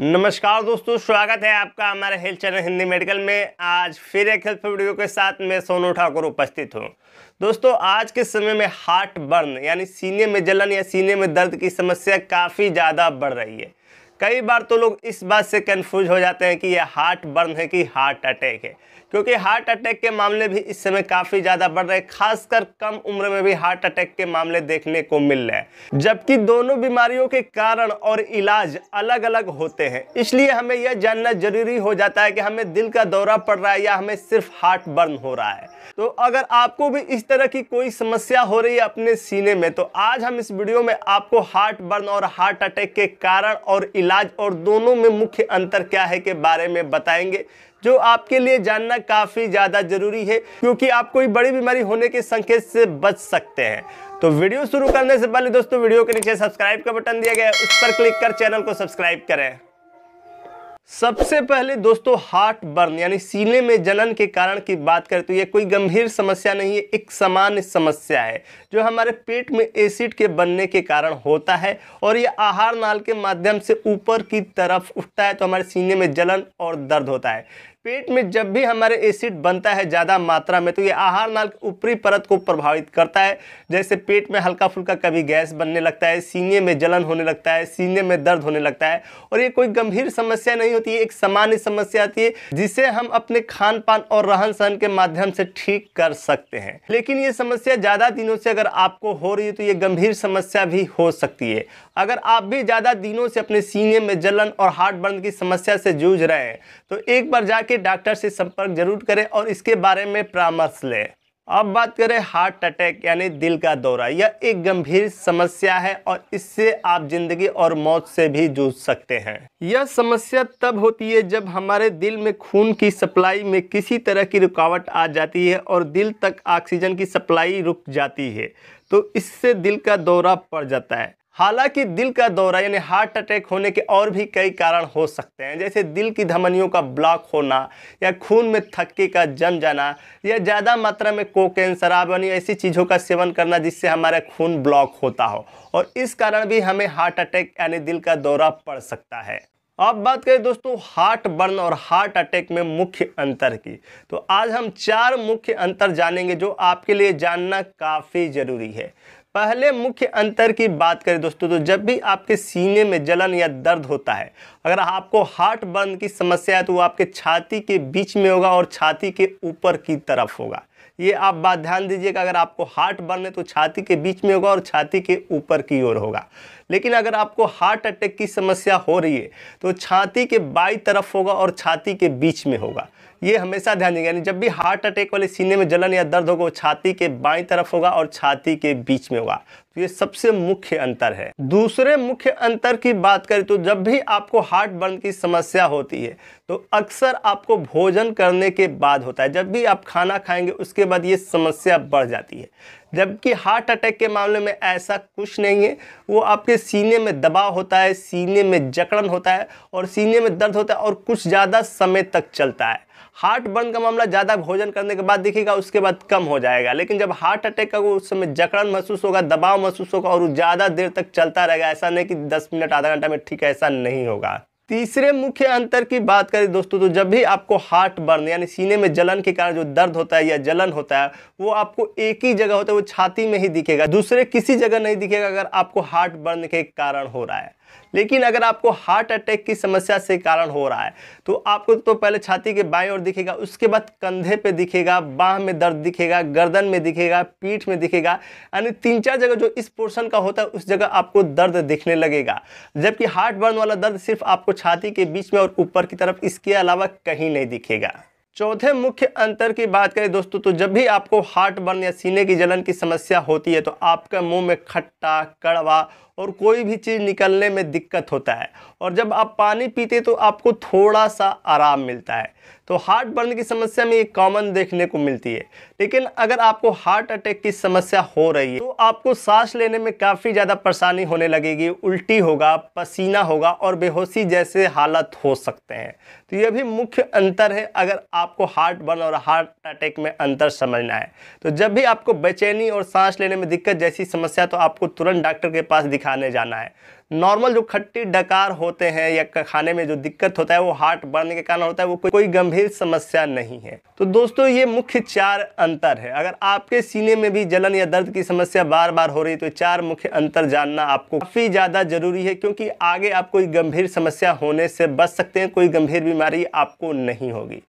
नमस्कार दोस्तों स्वागत है आपका हमारे हेल्थ चैनल हिंदी मेडिकल में आज फिर एक हेल्थ वीडियो के साथ मैं सोनू ठाकुर उपस्थित हूँ दोस्तों आज के समय में हार्ट बर्न यानी सीने में जलन या सीने में दर्द की समस्या काफ़ी ज़्यादा बढ़ रही है कई बार तो लोग इस बात से कन्फ्यूज हो जाते हैं कि यह हार्ट बर्न है कि हार्ट अटैक है क्योंकि हार्ट अटैक के मामले भी इस समय काफ़ी ज़्यादा बढ़ रहे हैं खासकर कम उम्र में भी हार्ट अटैक के मामले देखने को मिल रहे हैं जबकि दोनों बीमारियों के कारण और इलाज अलग अलग होते हैं इसलिए हमें यह जानना जरूरी हो जाता है कि हमें दिल का दौरा पड़ रहा है या हमें सिर्फ हार्ट बर्न हो रहा है तो अगर आपको भी इस तरह की कोई समस्या हो रही है अपने सीने में तो आज हम इस वीडियो में आपको हार्ट बर्न और हार्ट अटैक के कारण और इलाज और दोनों में मुख्य अंतर क्या है के बारे में बताएंगे जो आपके लिए जानना काफ़ी ज़्यादा ज़रूरी है क्योंकि आप कोई बड़ी बीमारी होने के संकेत से बच सकते हैं तो वीडियो शुरू करने से पहले दोस्तों वीडियो के नीचे सब्सक्राइब का बटन दिया गया है उस पर क्लिक कर चैनल को सब्सक्राइब करें सबसे पहले दोस्तों हार्ट बर्न यानी सीने में जलन के कारण की बात करें तो ये कोई गंभीर समस्या नहीं है एक सामान्य समस्या है जो हमारे पेट में एसिड के बनने के कारण होता है और ये आहार नाल के माध्यम से ऊपर की तरफ उठता है तो हमारे सीने में जलन और दर्द होता है पेट में जब भी हमारे एसिड बनता है ज़्यादा मात्रा में तो ये आहार नाल की ऊपरी परत को प्रभावित करता है जैसे पेट में हल्का फुल्का कभी गैस बनने लगता है सीने में जलन होने लगता है सीने में दर्द होने लगता है और ये कोई गंभीर समस्या नहीं होती है एक सामान्य समस्या आती है जिसे हम अपने खान पान और रहन सहन के माध्यम से ठीक कर सकते हैं लेकिन ये समस्या ज़्यादा दिनों से अगर आपको हो रही है तो ये गंभीर समस्या भी हो सकती है अगर आप भी ज़्यादा दिनों से अपने सीने में जलन और हार्ट बर्न की समस्या से जूझ रहे हैं तो एक बार जाके के डॉक्टर से संपर्क जरूर करें और इसके बारे में परामर्श लें अब बात करें हार्ट अटैक यानी दिल का दौरा यह एक गंभीर समस्या है और इससे आप जिंदगी और मौत से भी जूझ सकते हैं यह समस्या तब होती है जब हमारे दिल में खून की सप्लाई में किसी तरह की रुकावट आ जाती है और दिल तक ऑक्सीजन की सप्लाई रुक जाती है तो इससे दिल का दौरा पड़ जाता है हालांकि दिल का दौरा यानी हार्ट अटैक होने के और भी कई कारण हो सकते हैं जैसे दिल की धमनियों का ब्लॉक होना या खून में थक्के का जम जाना या ज़्यादा मात्रा में कोकेन शराब यानी ऐसी चीज़ों का सेवन करना जिससे हमारा खून ब्लॉक होता हो और इस कारण भी हमें हार्ट अटैक यानी दिल का दौरा पड़ सकता है अब बात करें दोस्तों हार्ट बर्न और हार्ट अटैक में मुख्य अंतर की तो आज हम चार मुख्य अंतर जानेंगे जो आपके लिए जानना काफ़ी ज़रूरी है पहले मुख्य अंतर की बात करें दोस्तों तो जब भी आपके सीने में जलन या दर्द होता है अगर आपको हार्ट बर्न की समस्या है तो वो आपके छाती के बीच में होगा और छाती के ऊपर की तरफ होगा ये आप बात ध्यान दीजिएगा अगर आपको हार्ट बर्न है तो छाती के बीच में होगा और छाती के ऊपर की ओर होगा लेकिन अगर आपको हार्ट अटैक की समस्या हो रही है तो छाती के बाई तरफ होगा और छाती के बीच में होगा ये हमेशा ध्यान देंगे यानी जब भी हार्ट अटैक वाले सीने में जलन या दर्द होगा वो छाती के बाई तरफ होगा और छाती के बीच में होगा तो ये सबसे मुख्य अंतर है दूसरे मुख्य अंतर की बात करें तो जब भी आपको हार्ट बर्न की समस्या होती है तो अक्सर आपको भोजन करने के बाद होता है जब भी आप खाना खाएंगे उसके बाद ये समस्या बढ़ जाती है जबकि हार्ट अटैक के मामले में ऐसा कुछ नहीं है वो आपके सीने में दबाव होता है सीने में जकड़न होता है और सीने में दर्द होता है और कुछ ज़्यादा समय तक चलता है हार्ट बर्न का मामला ज़्यादा भोजन करने के बाद दिखेगा उसके बाद कम हो जाएगा लेकिन जब हार्ट अटैक का उस समय जकड़न महसूस होगा दबाव महसूस होगा और ज़्यादा देर तक चलता रहेगा ऐसा नहीं कि दस मिनट आधा घंटा में ठीक ऐसा नहीं होगा तीसरे मुख्य अंतर की बात करें दोस्तों तो जब भी आपको हार्ट बर्न यानी सीने में जलन के कारण जो दर्द होता है या जलन होता है वो आपको एक ही जगह होता है वो छाती में ही दिखेगा दूसरे किसी जगह नहीं दिखेगा अगर आपको हार्ट बर्न के कारण हो रहा है लेकिन अगर आपको हार्ट अटैक की समस्या से कारण हो रहा है तो आपको तो पहले छाती के बाएं ओर दिखेगा उसके बाद कंधे पे दिखेगा बाह में दर्द दिखेगा गर्दन में दिखेगा पीठ में दिखेगा यानी तीन चार जगह जो इस पोर्शन का होता है उस जगह आपको दर्द दिखने लगेगा जबकि हार्ट बर्न वाला दर्द सिर्फ आपको छाती के बीच में और ऊपर की तरफ इसके अलावा कहीं नहीं दिखेगा चौथे मुख्य अंतर की बात करें दोस्तों तो जब भी आपको हार्ट बर्न या सीने की जलन की समस्या होती है तो आपका मुंह में खट्टा कड़वा और कोई भी चीज़ निकलने में दिक्कत होता है और जब आप पानी पीते तो आपको थोड़ा सा आराम मिलता है तो हार्ट बर्न की समस्या में ये कॉमन देखने को मिलती है लेकिन अगर आपको हार्ट अटैक की समस्या हो रही है तो आपको सांस लेने में काफ़ी ज़्यादा परेशानी होने लगेगी उल्टी होगा पसीना होगा और बेहोशी जैसे हालत हो सकते हैं तो यह भी मुख्य अंतर है अगर आपको हार्ट बर्न और हार्ट अटैक में अंतर समझना है तो जब भी आपको बेचैनी और सांस लेने में दिक्कत जैसी समस्या तो आपको तुरंत डॉक्टर के पास दिखा खाने जाना है नॉर्मल जो खट्टी डकार होते हैं या खाने में जो दिक्कत होता है वो हार्ट बर्न के कारण होता है वो कोई गंभीर समस्या नहीं है तो दोस्तों ये मुख्य चार अंतर है अगर आपके सीने में भी जलन या दर्द की समस्या बार बार हो रही है तो चार मुख्य अंतर जानना आपको काफ़ी ज़्यादा ज़रूरी है क्योंकि आगे आप कोई गंभीर समस्या होने से बच सकते हैं कोई गंभीर बीमारी आपको नहीं होगी